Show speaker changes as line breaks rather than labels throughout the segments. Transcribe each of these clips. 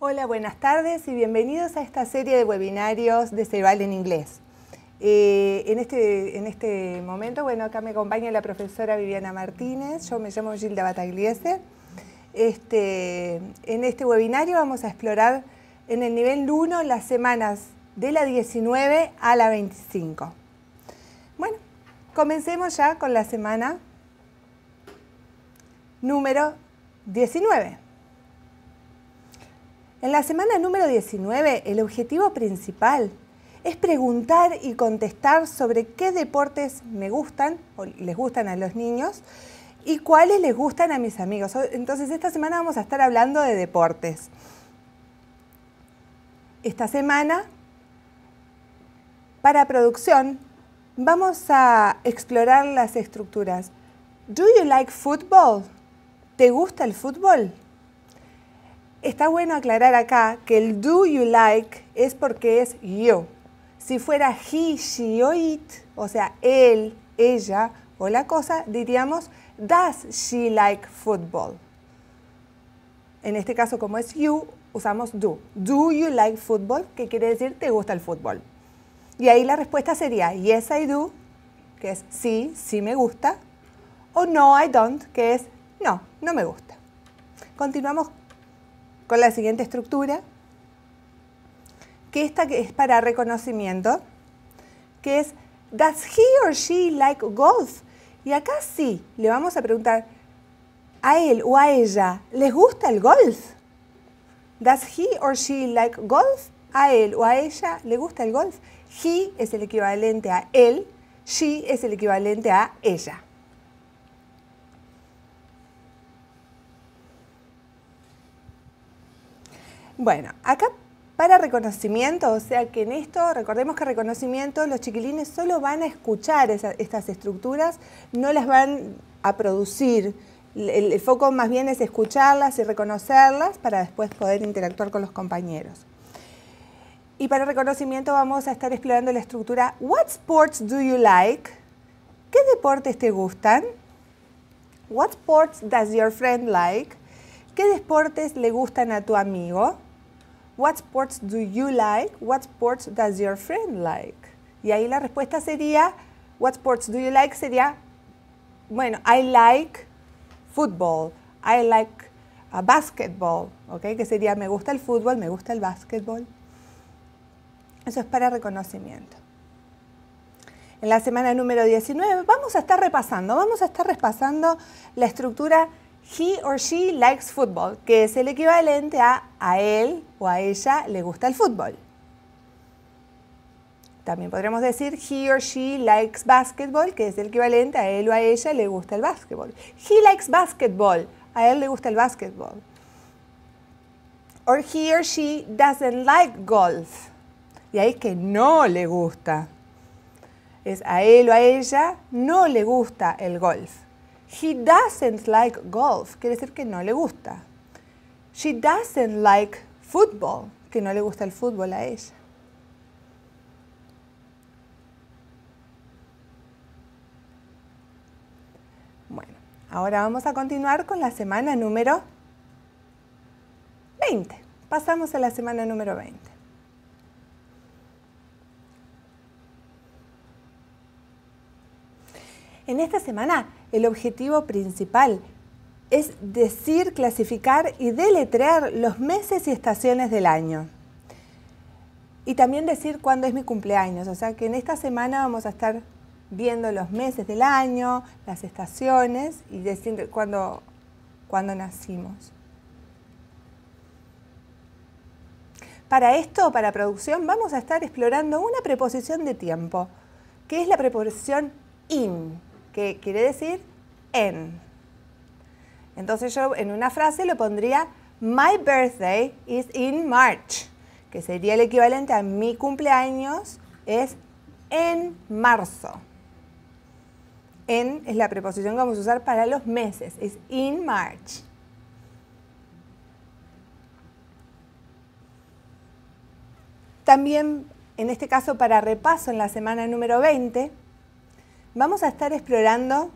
Hola, buenas tardes y bienvenidos a esta serie de webinarios de ceval en Inglés. Eh, este, en, este, momento, bueno, acá me acompaña la profesora Viviana Martínez, yo me llamo Gilda Batagliese. Este, en este webinario vamos a explorar en el nivel 1 las semanas de la 19 a la 25. Bueno, comencemos ya con la semana número 19. En la semana número 19, el objetivo principal es preguntar y contestar sobre qué deportes me gustan o les gustan a los niños y cuáles les gustan a mis amigos. Entonces, esta semana vamos a estar hablando de deportes. Esta semana, para producción, vamos a explorar las estructuras. ¿Do you like football? ¿Te gusta el fútbol? Está bueno aclarar acá que el do you like es porque es you. Si fuera he, she o it, o sea, él, ella o la cosa, diríamos does she like football. En este caso, como es you, usamos do. Do you like football? Que quiere decir te gusta el fútbol. Y ahí la respuesta sería yes I do, que es sí, sí me gusta, o no I don't, que es no, no me gusta. Continuamos con la siguiente estructura, que esta es para reconocimiento, que es ¿Does he or she like golf? Y acá sí, le vamos a preguntar a él o a ella, ¿les gusta el golf? ¿Does he or she like golf? A él o a ella le gusta el golf. He es el equivalente a él, she es el equivalente a ella. Bueno, acá para reconocimiento, o sea que en esto, recordemos que reconocimiento, los chiquilines solo van a escuchar estas estructuras, no las van a producir. El, foco más bien es escucharlas y reconocerlas para después poder interactuar con los compañeros. Y para reconocimiento vamos a estar explorando la estructura What sports do you like? ¿Qué deportes te gustan? What sports does your friend like? ¿Qué deportes le gustan a tu amigo? What sports do you like? What sports does your friend like? Y ahí la respuesta sería, What sports do you like? Sería, bueno, I like football, I like uh, basketball, ¿ok? Que sería, me gusta el fútbol, me gusta el basketball. Eso es para reconocimiento. En la semana número 19 vamos a estar repasando, vamos a estar repasando la estructura he or she likes football, que es el equivalente a a él o a ella le gusta el fútbol. También podremos decir he or she likes basketball, que es el equivalente a él o a ella le gusta el basketball. He likes basketball, a él le gusta el básquetbol. Or he or she doesn't like golf. Y ahí es que no le gusta. Es a él o a ella no le gusta el golf. He doesn't like golf, quiere decir que no le gusta. She doesn't like football, que no le gusta el fútbol a ella. Bueno, ahora vamos a continuar con la semana número 20. Pasamos a la semana número 20. En esta semana el objetivo principal, es decir, clasificar y deletrear los meses y estaciones del año. Y también decir cuándo es mi cumpleaños, o sea que en esta semana vamos a estar viendo los meses del año, las estaciones y decir cuándo, nacimos. Para esto, para producción, vamos a estar explorando una preposición de tiempo, que es la preposición in que quiere decir en. Entonces yo en una frase lo pondría, My birthday is in March, que sería el equivalente a mi cumpleaños es en marzo. En es la preposición que vamos a usar para los meses, es in March. También, en este caso, para repaso en la semana número 20, Vamos a estar explorando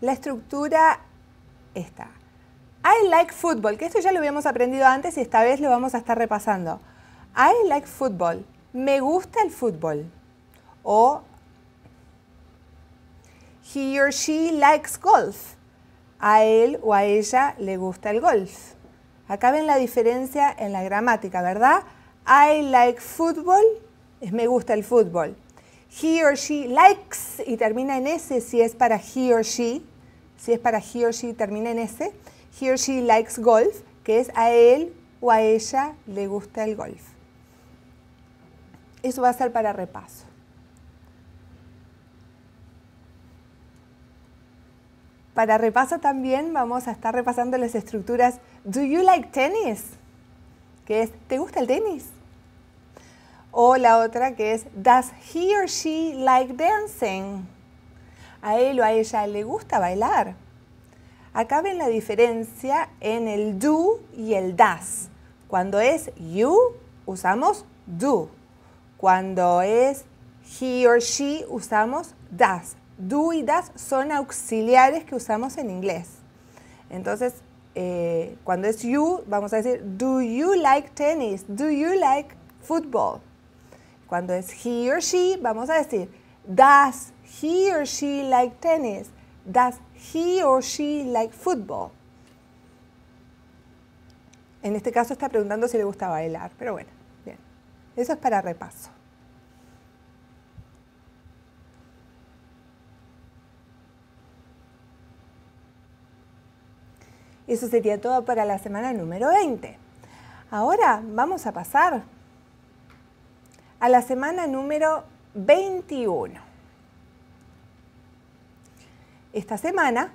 la estructura esta. I like football, que esto ya lo habíamos aprendido antes y esta vez lo vamos a estar repasando. I like football. Me gusta el fútbol. O he or she likes golf. A él o a ella le gusta el golf. Acá ven la diferencia en la gramática, ¿verdad? I like football es me gusta el fútbol he or she likes y termina en S si es para he or she, si es para he or she termina en S, he or she likes golf, que es a él o a ella le gusta el golf. Eso va a ser para repaso. Para repaso también vamos a estar repasando las estructuras Do you like tennis? Que es ¿te gusta el tenis? O la otra que es, ¿Does he or she like dancing? ¿A él o a ella le gusta bailar? Acá ven la diferencia en el do y el das. Cuando es you, usamos do. Cuando es he or she, usamos das. Do y das son auxiliares que usamos en inglés. Entonces, eh, cuando es you, vamos a decir, do you like tennis? Do you like football? Cuando es he or she, vamos a decir, does he or she like tennis? Does he or she like football? En este caso está preguntando si le gusta bailar, pero bueno, bien. Eso es para repaso. Eso sería todo para la semana número 20. Ahora vamos a pasar a la semana número 21. Esta semana,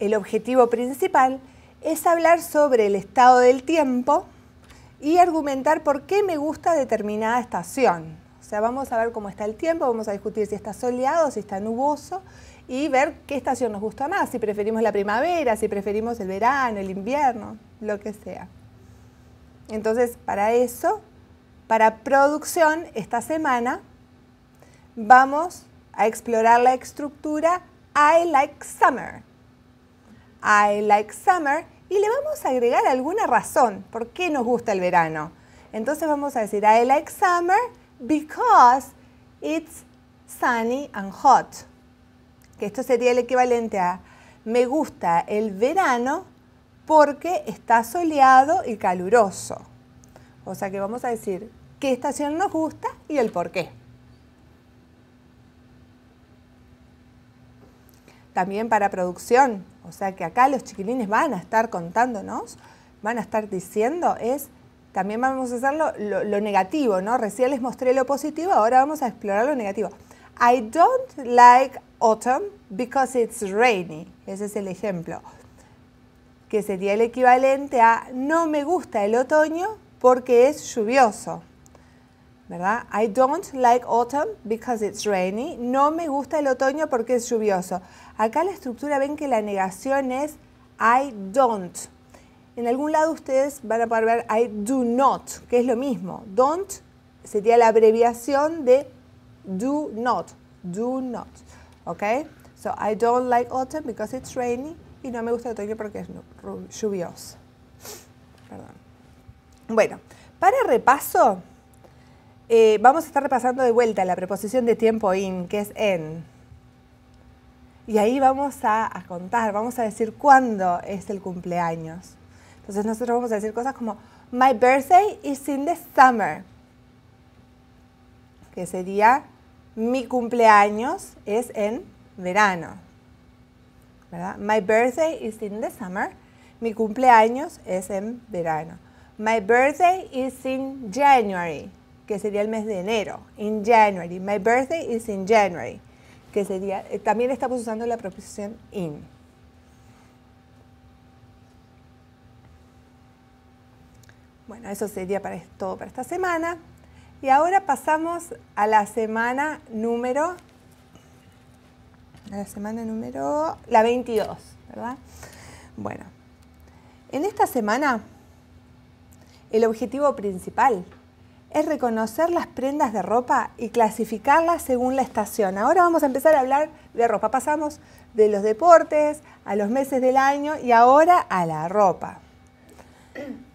el objetivo principal es hablar sobre el estado del tiempo y argumentar por qué me gusta determinada estación. O sea, vamos a ver cómo está el tiempo, vamos a discutir si está soleado, si está nuboso y ver qué estación nos gusta más, si preferimos la primavera, si preferimos el verano, el invierno, lo que sea. Entonces, para eso para producción, esta semana vamos a explorar la estructura I like summer. I like summer y le vamos a agregar alguna razón por qué nos gusta el verano. Entonces vamos a decir I like summer because it's sunny and hot. Que esto sería el equivalente a me gusta el verano porque está soleado y caluroso. O sea que vamos a decir qué estación nos gusta y el por qué. También para producción, o sea que acá los chiquilines van a estar contándonos, van a estar diciendo, es también vamos a hacer lo, lo negativo, ¿no? Recién les mostré lo positivo, ahora vamos a explorar lo negativo. I don't like autumn because it's rainy. Ese es el ejemplo. Que sería el equivalente a no me gusta el otoño porque es lluvioso. ¿verdad? I don't like autumn because it's rainy. No me gusta el otoño porque es lluvioso. Acá la estructura ven que la negación es I don't. En algún lado ustedes van a poder ver I do not, que es lo mismo. Don't sería la abreviación de do not. Do not. ¿Ok? So I don't like autumn because it's rainy. Y no me gusta el otoño porque es lluvioso. Perdón. Bueno, para repaso, eh, vamos a estar repasando de vuelta la preposición de tiempo in, que es en. Y ahí vamos a, a, contar, vamos a decir cuándo es el cumpleaños. Entonces nosotros vamos a decir cosas como, My birthday is in the summer. Que sería, mi cumpleaños es en verano. ¿Verdad? My birthday is in the summer. Mi cumpleaños es en verano. My birthday is in January que sería el mes de enero, in January. My birthday is in January, que sería, eh, también estamos usando la proposición in. Bueno, eso sería para todo para esta semana. Y ahora pasamos a la semana número, la semana número, la 22, ¿verdad? Bueno, en esta semana el objetivo principal es reconocer las prendas de ropa y clasificarlas según la estación. Ahora vamos a empezar a hablar de ropa. Pasamos de los deportes a los meses del año y ahora a la ropa.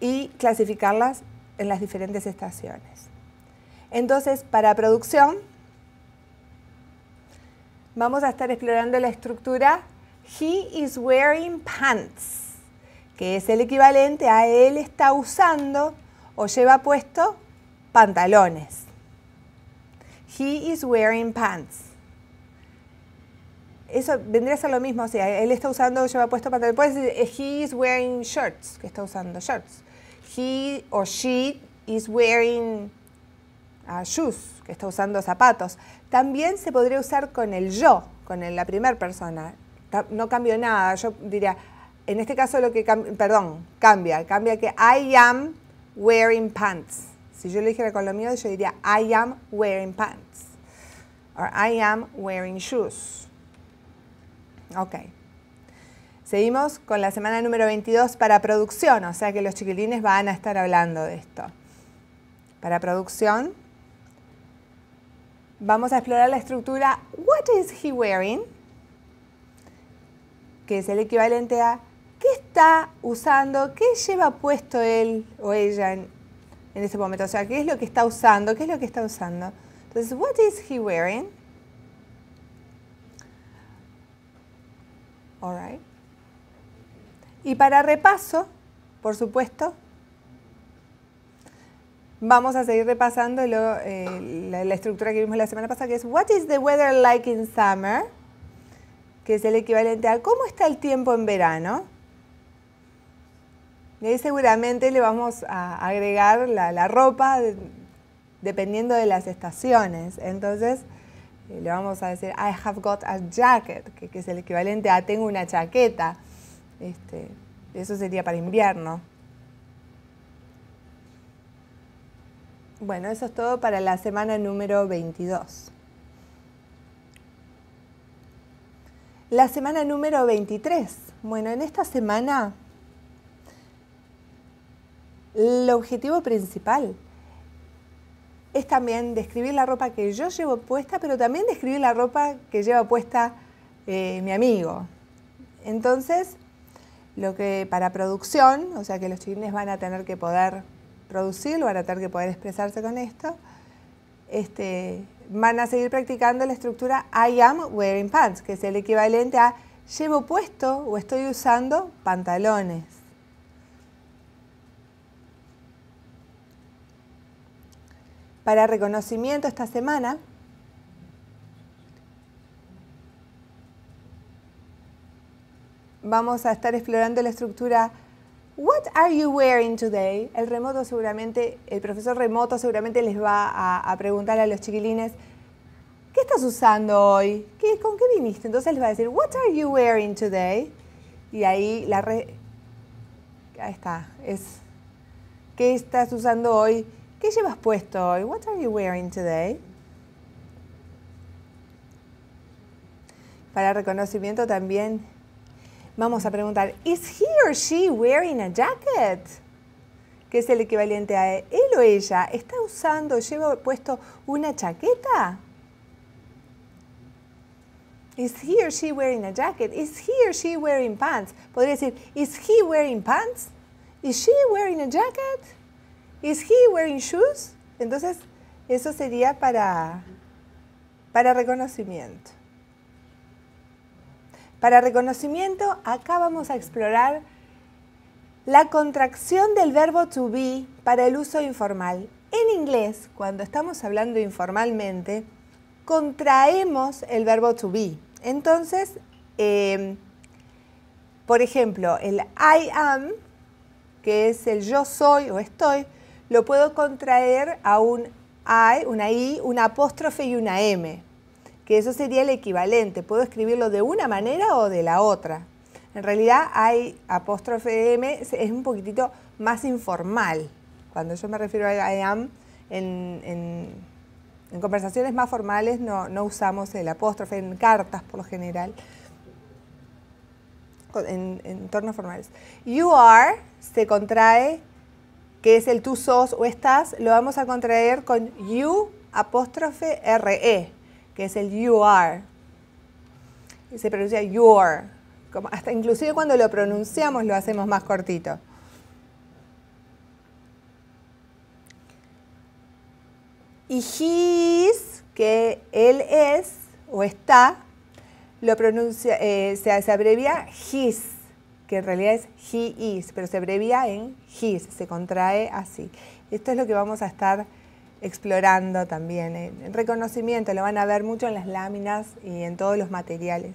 Y clasificarlas en las diferentes estaciones. Entonces, para producción, vamos a estar explorando la estructura He is wearing pants, que es el equivalente a él está usando o lleva puesto pantalones. He is wearing pants. Eso vendría a ser lo mismo, o sea, él está usando, lleva puesto pantalones. Puedes decir, eh, he is wearing shirts, que está usando shirts. He or she is wearing uh, shoes, que está usando zapatos. También se podría usar con el yo, con la primera persona. No cambio nada, yo diría, en este caso lo que, perdón, cambia, cambia que I am wearing pants. Si yo lo dijera con lo mío, yo diría I am wearing pants. Or I am wearing shoes. Ok. Seguimos con la semana número 22 para producción, o sea que los chiquilines van a estar hablando de esto. Para producción, vamos a explorar la estructura What is he wearing? Que es el equivalente a ¿qué está usando? ¿Qué lleva puesto él o ella en en ese momento. O sea, ¿qué es lo que está usando? ¿Qué es lo que está usando? Entonces, what is he wearing? All right. Y para repaso, por supuesto, vamos a seguir repasando eh, la, la, estructura que vimos la semana pasada, que es What is the weather like in summer? Que es el equivalente a ¿Cómo está el tiempo en verano? Y ahí seguramente le vamos a agregar la, ropa dependiendo de las estaciones. Entonces eh, le vamos a decir, I have got a jacket, que, es el equivalente a tengo una chaqueta. Este, eso sería para invierno. Bueno, eso es todo para la semana número 22. La semana número 23. Bueno, en esta semana el objetivo principal es también describir la ropa que yo llevo puesta, pero también describir la ropa que lleva puesta eh, mi amigo. Entonces, lo que para producción, o sea que los chiquines van a tener que poder producir, van a tener que poder expresarse con esto, este, van a seguir practicando la estructura I am wearing pants, que es el equivalente a llevo puesto o estoy usando pantalones. Para reconocimiento esta semana vamos a estar explorando la estructura What are you wearing today? El remoto seguramente, el profesor remoto seguramente les va a, preguntar a los chiquilines ¿Qué estás usando hoy? ¿Con qué viniste? Entonces les va a decir What are you wearing today? Y ahí la re... Ahí está, es ¿Qué estás usando hoy? ¿Qué llevas puesto hoy? What are you wearing today? Para reconocimiento también vamos a preguntar, ¿is he or she wearing a jacket? Que es el equivalente a él o ella. ¿Está usando, lleva puesto una chaqueta? Is he or she wearing a jacket? Is he or she wearing pants? Podría decir, is he wearing pants? Is she wearing a jacket? ¿Is he wearing shoes? Entonces, eso sería para, para reconocimiento. Para reconocimiento, acá vamos a explorar la contracción del verbo to be para el uso informal. En inglés, cuando estamos hablando informalmente, contraemos el verbo to be. Entonces, em, por ejemplo, el I am, que es el yo soy o estoy, lo puedo contraer a un I, una I, una apóstrofe y una M, que eso sería el equivalente. Puedo escribirlo de una manera o de la otra. En realidad, I apóstrofe M es un poquitito más informal. Cuando yo me refiero a I am, en, conversaciones más formales no, usamos el apóstrofe, en cartas por lo general. En, en, entornos formales. You are se contrae que es el tú sos o estás, lo vamos a contraer con you apóstrofe re, que es el you are. Y se pronuncia your. Como hasta inclusive cuando lo pronunciamos lo hacemos más cortito. Y his, que él es o está, lo pronuncia, eh, se, se abrevia his que en realidad es he is, pero se abrevia en his, se contrae así. Esto es lo que vamos a estar explorando también. Eh, en reconocimiento lo van a ver mucho en las láminas y en todos los materiales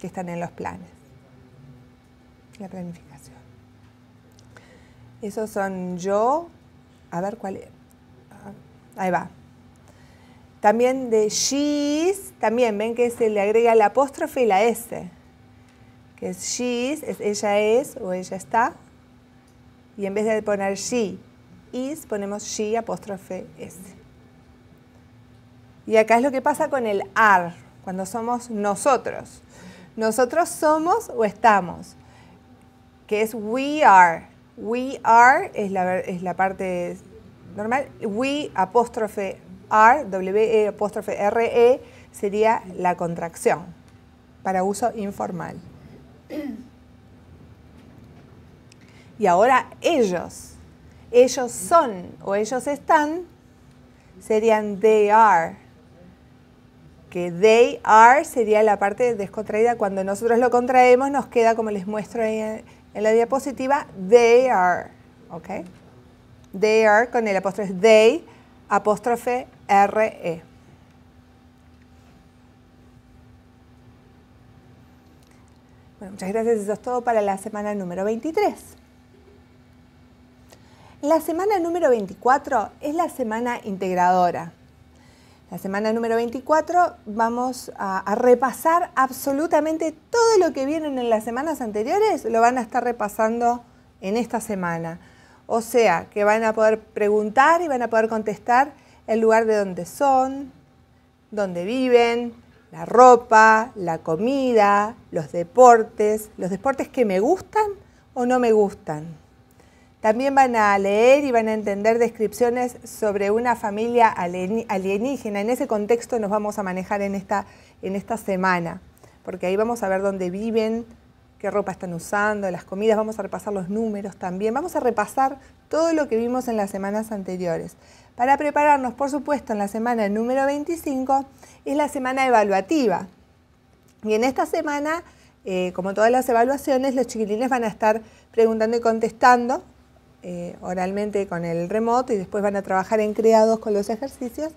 que están en los planes. La planificación. Esos son yo. A ver cuál es. Ah, ahí va. También de is, también ven que se le agrega la apóstrofe y la S que es she is, es ella es o ella está. Y en vez de poner she is, ponemos she apóstrofe s. Y acá es lo que pasa con el are, cuando somos nosotros. Nosotros somos o estamos, que es we are. We are es la, es la parte normal. We apóstrofe are, W -E, apóstrofe R E, sería la contracción para uso informal. Y ahora ellos, ellos son o ellos están, serían they are. Que they are sería la parte descontraída. Cuando nosotros lo contraemos nos queda, como les muestro en, la diapositiva, they are. ¿Ok? They are con el apóstrofe they, apóstrofe r e. Bueno, muchas gracias. Eso es todo para la semana número 23. La semana número 24 es la semana integradora. La semana número 24 vamos a, repasar absolutamente todo lo que vieron en las semanas anteriores, lo van a estar repasando en esta semana. O sea, que van a poder preguntar y van a poder contestar el lugar de donde son, dónde viven, la ropa, la comida, los deportes, los deportes que me gustan o no me gustan. También van a leer y van a entender descripciones sobre una familia alienígena. En ese contexto nos vamos a manejar en esta, en esta semana, porque ahí vamos a ver dónde viven, qué ropa están usando, las comidas, vamos a repasar los números también, vamos a repasar todo lo que vimos en las semanas anteriores para prepararnos, por supuesto, en la semana número 25, es la semana evaluativa. Y en esta semana, eh, como todas las evaluaciones, los chiquilines van a estar preguntando y contestando eh, oralmente con el remoto y después van a trabajar en creados con los ejercicios.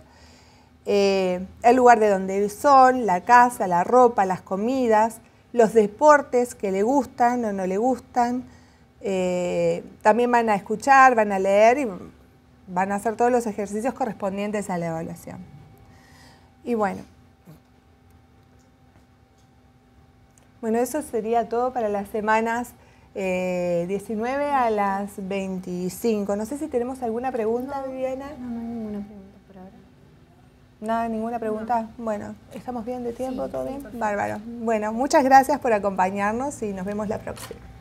Eh, el lugar de donde son, la casa, la ropa, las comidas, los deportes que le gustan o no le gustan. también van a escuchar, van a leer y van a hacer todos los ejercicios correspondientes a la evaluación. Y bueno. Bueno, eso sería todo para las semanas 19 eh, a las 25. No sé si tenemos alguna pregunta, Viviana. No, no hay ninguna pregunta por ahora. Nada, ninguna pregunta. Bueno, ¿estamos bien de tiempo? ¿Todo bien? Bárbaro. Bueno, muchas gracias por acompañarnos y nos vemos la próxima.